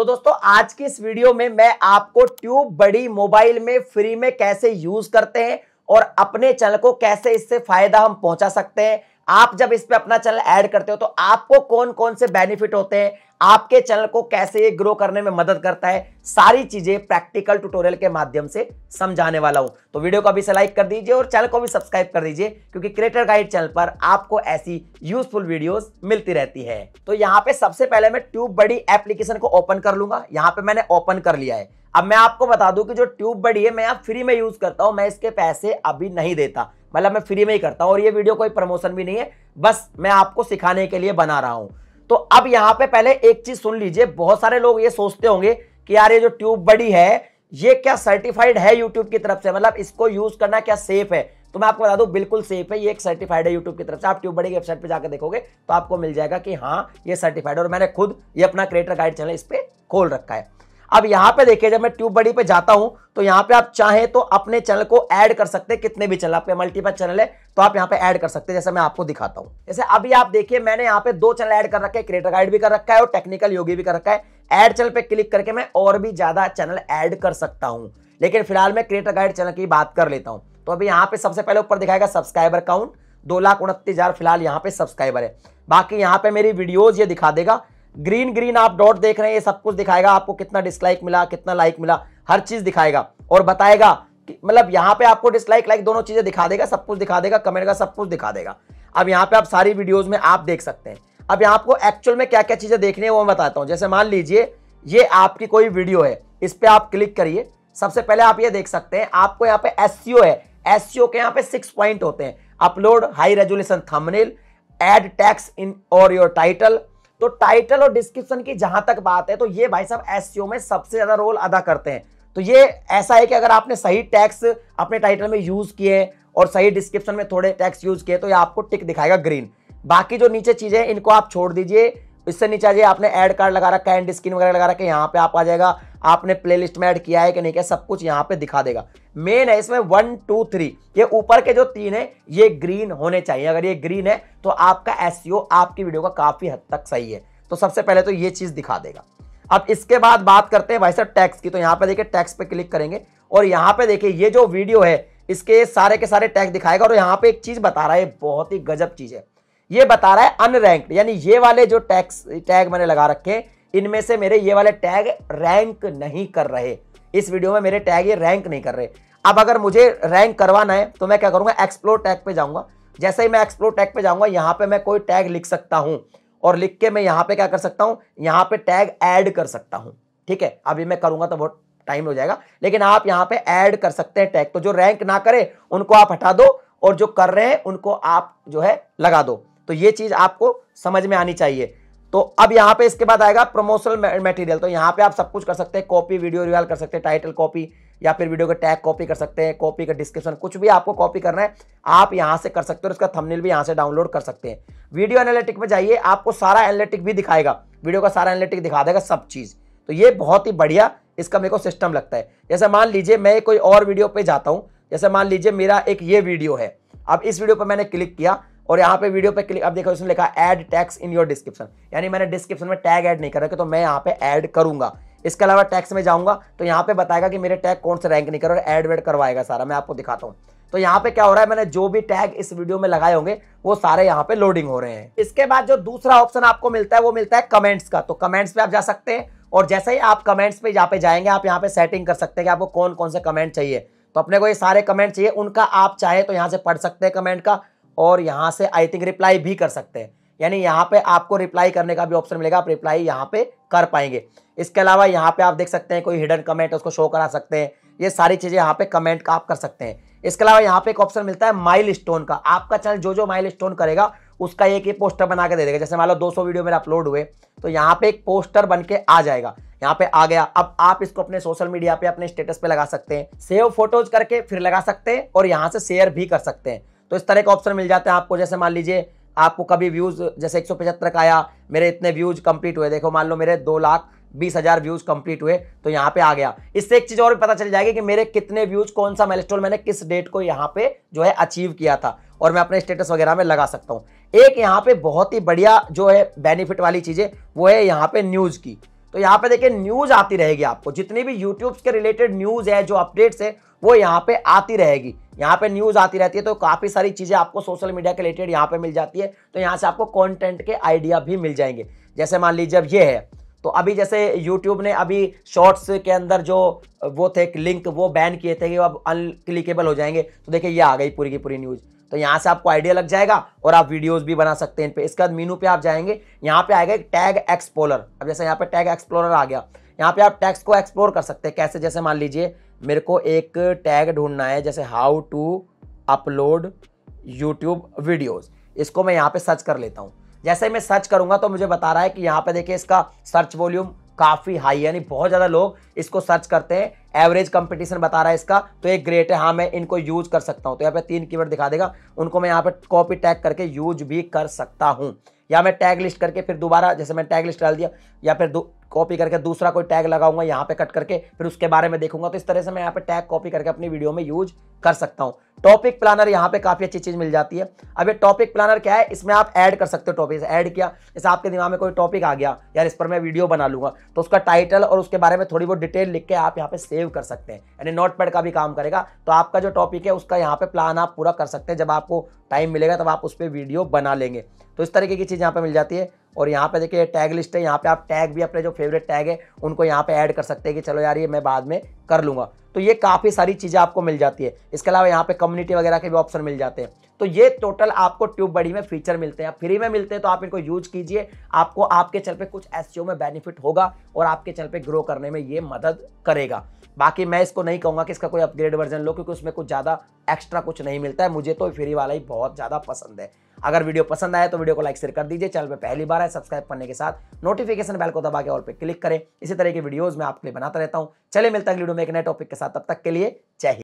तो दोस्तों आज की इस वीडियो में मैं आपको ट्यूब बड़ी मोबाइल में फ्री में कैसे यूज करते हैं और अपने चैनल को कैसे इससे फायदा हम पहुंचा सकते हैं आप जब इस पे अपना चैनल ऐड करते हो तो आपको कौन कौन से बेनिफिट होते हैं आपके चैनल को कैसे ये ग्रो करने में मदद करता है सारी चीजें प्रैक्टिकल ट्यूटोरियल के माध्यम से समझाने वाला हूं तो वीडियो को भी से लाइक कर दीजिए और चैनल को भी सब्सक्राइब कर दीजिए क्योंकि क्रिएटर गाइड चैनल पर आपको ऐसी यूजफुल वीडियोस मिलती रहती है तो यहाँ पे सबसे पहले मैं ट्यूब बड़ी एप्लीकेशन को ओपन कर लूंगा यहाँ पे मैंने ओपन कर लिया है अब मैं आपको बता दूं कि जो ट्यूब बड़ी है मैं आप फ्री में यूज करता हूं मैं इसके पैसे अभी नहीं देता मतलब मैं फ्री में ही करता हूं और ये वीडियो कोई प्रमोशन भी नहीं है बस मैं आपको सिखाने के लिए बना रहा हूं तो अब यहाँ पे पहले एक चीज सुन लीजिए बहुत सारे लोग ये सोचते होंगे कि यार ये जो ट्यूब बड़ी है ये क्या सर्टिफाइड है यूट्यूब की तरफ से मतलब इसको यूज करना क्या सेफ है तो मैं आपको बता दूं बिल्कुल सेफ है ये एक सर्टिफाइड है यूट्यूब की तरफ से आप ट्यूब बड़ी वेबसाइट पर जाकर देखोगे तो आपको मिल जाएगा कि हाँ ये सर्टिफाइड और मैंने खुद ये अपना क्रिएटर गाइड चैनल इस पर खोल रखा है अब यहां पे देखिए जब मैं ट्यूब बड़ी पे जाता हूं तो यहां पे आप चाहें तो अपने चैनल को ऐड कर सकते हैं कितने भी चैनल आपके मल्टीपल चैनल है तो आप यहां पे ऐड कर सकते हैं जैसे मैं आपको दिखाता हूं जैसे अभी आप देखिए मैंने यहां पे दो चैनल ऐड कर रखे क्रिएटर गाइड भी कर रखा है और टेक्निकल योगी भी कर रखा है एड चैनल पे क्लिक करके मैं और भी ज्यादा चैनल एड कर सकता हूँ लेकिन फिलहाल मैं क्रिएटर गाइड चैनल की बात कर लेता हूँ तो अभी यहाँ पे सबसे पहले ऊपर दिखाएगा सब्सक्राइबर काउंट दो लाख उनतीस हजार फिलहाल यहाँ पे सब्सक्राइबर है बाकी यहाँ पे मेरी वीडियोज ये दिखा देगा ग्रीन ग्रीन आप डॉट देख रहे हैं ये सब कुछ दिखाएगा आपको कितना डिसलाइक मिला कितना लाइक मिला हर चीज दिखाएगा और बताएगा मतलब यहाँ पे आपको डिसलाइक लाइक दोनों चीजें दिखा देगा सब कुछ दिखा देगा कमेंट का सब कुछ दिखा देगा अब यहाँ पे आप सारी वीडियोज में आप देख सकते हैं अब यहाँ आपको एक्चुअल में क्या क्या चीजें देखनी है वो मैं बताता हूँ जैसे मान लीजिए ये आपकी कोई वीडियो है इस पर आप क्लिक करिए सबसे पहले आप ये देख सकते हैं आपको यहाँ पे एस e है एस e के यहाँ पे सिक्स पॉइंट होते हैं upload high resolution thumbnail add tags in और योर टाइटल तो टाइटल और डिस्क्रिप्शन की जहां तक बात है तो ये भाई साहब एस e में सबसे ज्यादा रोल अदा करते हैं तो ये ऐसा है कि अगर आपने सही टैक्स अपने टाइटल में यूज किए और सही डिस्क्रिप्शन में थोड़े टैक्स यूज किए तो ये आपको टिक दिखाएगा ग्रीन बाकी जो नीचे चीजें इनको आप छोड़ दीजिए इससे नीचे आ जाइए आपने एड कार्ड लगा रखा है एंड स्क्रीन वगैरह लगा रखा है यहाँ पे आप आ जाएगा आपने प्लेलिस्ट में ऐड किया है कि नहीं क्या सब कुछ यहाँ पे दिखा देगा मेन है इसमें वन टू थ्री ये ऊपर के जो तीन है ये ग्रीन होने चाहिए अगर ये ग्रीन है तो आपका एस e आपकी वीडियो का काफी हद तक सही है तो सबसे पहले तो ये चीज दिखा देगा अब इसके बाद बात करते हैं भाई साहब टैक्स की तो यहाँ पे देखिए टैक्स पे क्लिक करेंगे और यहाँ पे देखिए ये जो वीडियो है इसके सारे के सारे टैक्स दिखाएगा और यहाँ पे एक चीज बता रहा है बहुत ही गजब चीज है ये बता रहा है अनरैंक्ड यानी ये वाले जो टैक्स टैग मैंने लगा रखे इनमें से मेरे ये वाले टैग रैंक नहीं कर रहे इस वीडियो में मेरे टैग ये रैंक नहीं कर रहे अब अगर मुझे रैंक करवाना है तो मैं क्या करूंगा एक्सप्लोर टैग पे जाऊंगा जैसे ही मैं एक्सप्लोर टैग पे जाऊंगा यहाँ पे मैं कोई टैग लिख सकता हूँ और लिख के मैं यहाँ पे क्या कर सकता हूँ यहाँ पे टैग ऐड कर सकता हूँ ठीक है अभी मैं करूंगा तो बहुत टाइम हो जाएगा लेकिन आप यहाँ पे ऐड कर सकते हैं टैग तो जो रैंक ना करे उनको आप हटा दो और जो कर रहे हैं उनको आप जो है लगा दो तो ये चीज आपको समझ में आनी चाहिए तो अब यहाँ पे इसके बाद आएगा प्रमोशनल मटेरियल तो यहाँ पे आप सब कुछ कर सकते हैं कॉपी वीडियो रिवाल कर सकते हैं टाइटल कॉपी या फिर वीडियो का टैग कॉपी कर सकते हैं कॉपी का डिस्क्रिप्शन कुछ भी आपको कॉपी करना है आप यहाँ से कर सकते हो और इसका थंबनेल भी यहाँ से डाउनलोड कर सकते हैं वीडियो एनालिटिक में जाइए आपको सारा एनालिटिक भी दिखाएगा वीडियो का सारा एनालिटिक दिखा देगा सब चीज़ तो ये बहुत ही बढ़िया इसका मेरे को सिस्टम लगता है जैसे मान लीजिए मैं कोई और वीडियो पे जाता हूँ जैसे मान लीजिए मेरा एक ये वीडियो है अब इस वीडियो पर मैंने क्लिक किया और यहाँ पे वीडियो पे क्लिक अब देखो उसने लिखा add tags in your description यानी मैंने डिस्क्रिप्शन में टैग ऐड नहीं कर रखे तो मैं यहाँ पे ऐड करूंगा इसके अलावा टैक्स में जाऊंगा तो यहाँ पे बताएगा कि मेरे टैग कौन से रैंक नहीं कर और एड वेड करवाएगा सारा मैं आपको दिखाता हूँ तो यहाँ पे क्या हो रहा है मैंने जो भी टैग इस वीडियो में लगाए होंगे वो सारे यहाँ पे लोडिंग हो रहे हैं इसके बाद जो दूसरा ऑप्शन आपको मिलता है वो मिलता है कमेंट्स का तो कमेंट्स पे आप जा सकते हैं और जैसे ही आप कमेंट्स पे यहाँ पे जाएंगे आप यहाँ पे सेटिंग कर सकते हैं कि आपको कौन कौन से कमेंट चाहिए तो अपने को ये सारे कमेंट चाहिए उनका आप चाहे तो यहाँ से पढ़ सकते हैं कमेंट का और यहाँ से आई थिंक रिप्लाई भी कर सकते हैं यानी यहाँ पे आपको रिप्लाई करने का भी ऑप्शन मिलेगा आप रिप्लाई यहाँ पे कर पाएंगे इसके अलावा यहाँ पे आप देख सकते हैं कोई हिडन कमेंट उसको शो करा सकते हैं ये सारी चीज़ें यहाँ पे कमेंट का आप कर सकते हैं इसके अलावा यहाँ पे एक ऑप्शन मिलता है माइल स्टोन का आपका चैनल जो जो माइल स्टोन करेगा उसका एक ही पोस्टर बना के दे देगा जैसे मान लो 200 वीडियो मेरे अपलोड हुए तो यहाँ पे एक पोस्टर बन के आ जाएगा यहाँ पे आ गया अब आप इसको अपने सोशल मीडिया पे अपने स्टेटस पे लगा सकते हैं सेव फोटोज करके फिर लगा सकते हैं और यहाँ से शेयर भी कर सकते हैं तो इस तरह के ऑप्शन मिल जाते हैं आपको जैसे मान लीजिए आपको कभी व्यूज़ जैसे एक का आया मेरे इतने व्यूज़ कंप्लीट हुए देखो मान लो मेरे दो लाख बीस हज़ार व्यूज़ कंप्लीट हुए तो यहाँ पे आ गया इससे एक चीज़ और भी पता चल जाएगी कि मेरे कितने व्यूज़ कौन सा माइलस्टोन मैंने किस डेट को यहाँ पे जो है अचीव किया था और मैं अपने स्टेटस वगैरह में लगा सकता हूँ एक यहाँ पे बहुत ही बढ़िया जो है बेनिफिट वाली चीज़ें वो है यहाँ पे न्यूज़ की तो यहाँ पे देखिए न्यूज़ आती रहेगी आपको जितनी भी यूट्यूब के रिलेटेड न्यूज़ है जो अपडेट्स है वो यहाँ पे आती रहेगी यहाँ पे न्यूज आती रहती है तो काफी सारी चीजें आपको सोशल मीडिया के रिलेटेड यहाँ पे मिल जाती है तो यहाँ से आपको कॉन्टेंट के आइडिया भी मिल जाएंगे जैसे मान लीजिए अब ये है तो अभी जैसे YouTube ने अभी शॉर्ट्स के अंदर जो वो थे लिंक वो बैन किए थे कि अब अनक्लिकेबल हो जाएंगे तो देखिए ये आ गई पूरी की पूरी न्यूज़ तो यहाँ से आपको आइडिया लग जाएगा और आप वीडियोस भी बना सकते हैं इन पे इसके बाद मीनू पे आप जाएंगे यहाँ पे आएगा टैग एक्सप्लोरर अब जैसे यहाँ पे टैग एक्सप्लोरर आ गया यहाँ पे आप टैक्स को एक्सप्लोर कर सकते हैं कैसे जैसे मान लीजिए मेरे को एक टैग ढूंढना है जैसे how to upload YouTube videos इसको मैं यहाँ पे सर्च कर लेता हूँ जैसे मैं सर्च करूंगा तो मुझे बता रहा है कि यहाँ पे देखिए इसका सर्च वॉल्यूम काफ़ी हाई यानी बहुत ज़्यादा लोग इसको सर्च करते हैं एवरेज कंपटीशन बता रहा है इसका तो एक ग्रेट है हाँ मैं इनको यूज कर सकता हूँ तो यहाँ पे तीन कीवर्ड दिखा देगा उनको मैं यहाँ पे कॉपी टैग करके यूज भी कर सकता हूँ या मैं टैग लिस्ट करके फिर दोबारा जैसे मैं टैग लिस्ट डाल दिया या फिर कॉपी करके दूसरा कोई टैग लगाऊंगा यहाँ पे कट करके फिर उसके बारे में देखूंगा तो इस तरह से मैं यहाँ पे टैग कॉपी करके अपनी वीडियो में यूज कर सकता हूँ टॉपिक प्लानर यहाँ पे काफी अच्छी चीज मिल जाती है अब ये टॉपिक प्लानर क्या है इसमें आप ऐड कर सकते हो टॉपिक ऐड किया जैसे आपके दिमाग में कोई टॉपिक आ गया यार इस पर मैं वीडियो बना लूंगा तो उसका टाइटल और उसके बारे में थोड़ी बहुत डिटेल लिख के आप यहाँ पे सेव कर सकते हैं यानी नोट का भी काम करेगा तो आपका जो टॉपिक है उसका यहाँ पे प्लान आप पूरा कर सकते हैं जब आपको टाइम मिलेगा तब आप उस पर वीडियो बना लेंगे तो इस तरीके की चीज यहाँ पे मिल जाती है और यहाँ पे देखिए टैग लिस्ट है यहाँ पे आप टैग भी अपने जो फेवरेट टैग है उनको यहाँ पे ऐड कर सकते हैं कि चलो यार ये मैं बाद में कर लूँगा तो ये काफ़ी सारी चीज़ें आपको मिल जाती है इसके अलावा यहाँ पे कम्युनिटी वगैरह के भी ऑप्शन मिल जाते हैं तो ये टोटल आपको ट्यूब बड़ी में फीचर मिलते हैं फ्री में मिलते हैं तो आप इनको यूज कीजिए आपको आपके चल पे कुछ एस e में बेनिफिट होगा और आपके चल पे ग्रो करने में ये मदद करेगा बाकी मैं इसको नहीं कहूँगा कि इसका कोई अपग्रेड वर्जन लो क्योंकि उसमें कुछ ज़्यादा एक्स्ट्रा कुछ नहीं मिलता है मुझे तो फ्री वाला ही बहुत ज़्यादा पसंद है अगर वीडियो पसंद आया तो वीडियो को लाइक शेयर कर दीजिए चैनल पर पहली बार है सब्सक्राइब करने के साथ नोटिफिकेशन बैल को दबा के और पे क्लिक करें इसी तरह की वीडियोज मैं आपके लिए बनाता रहता हूँ चले मिलता है वीडियो में एक नए टॉपिक के साथ तब तक के लिए जय